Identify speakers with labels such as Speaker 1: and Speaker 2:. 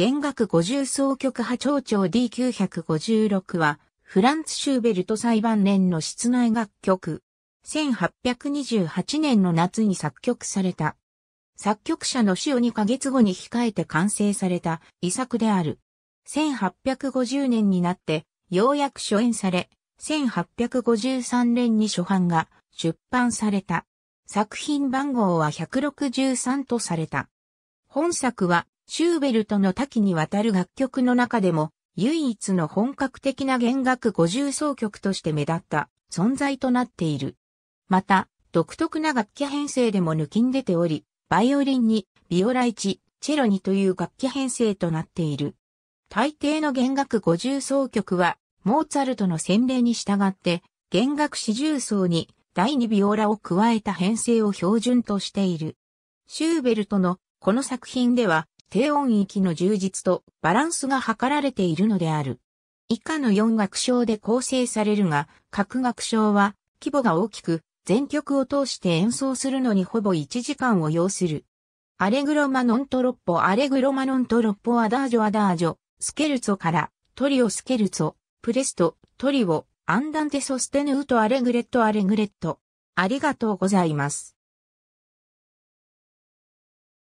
Speaker 1: 弦楽50奏曲波長長 D956 は、フランツ・シューベルト裁判年の室内楽曲。1828年の夏に作曲された。作曲者の死を2ヶ月後に控えて完成された遺作である。1850年になって、ようやく初演され、1853年に初版が出版された。作品番号は163とされた。本作はシューベルトの多岐にわたる楽曲の中でも、唯一の本格的な弦楽五重奏曲として目立った存在となっている。また、独特な楽器編成でも抜きん出ており、バイオリンに、ビオラ1、チェロ2という楽器編成となっている。大抵の弦楽五重奏曲は、モーツァルトの洗礼に従って、弦楽四重奏に第二ビオラを加えた編成を標準としている。シューベルトのこの作品では、低音域の充実とバランスが図られているのである。以下の4楽章で構成されるが、各楽章は規模が大きく、全曲を通して演奏するのにほぼ1時間を要する。アレグロマノントロッポアレグロマノントロッポアダージョアダージョ、スケルツォからトリオスケルツォ、プレスト、トリオ、アンダンテソステヌートアレグレットアレグレット。ありがとうございま
Speaker 2: す。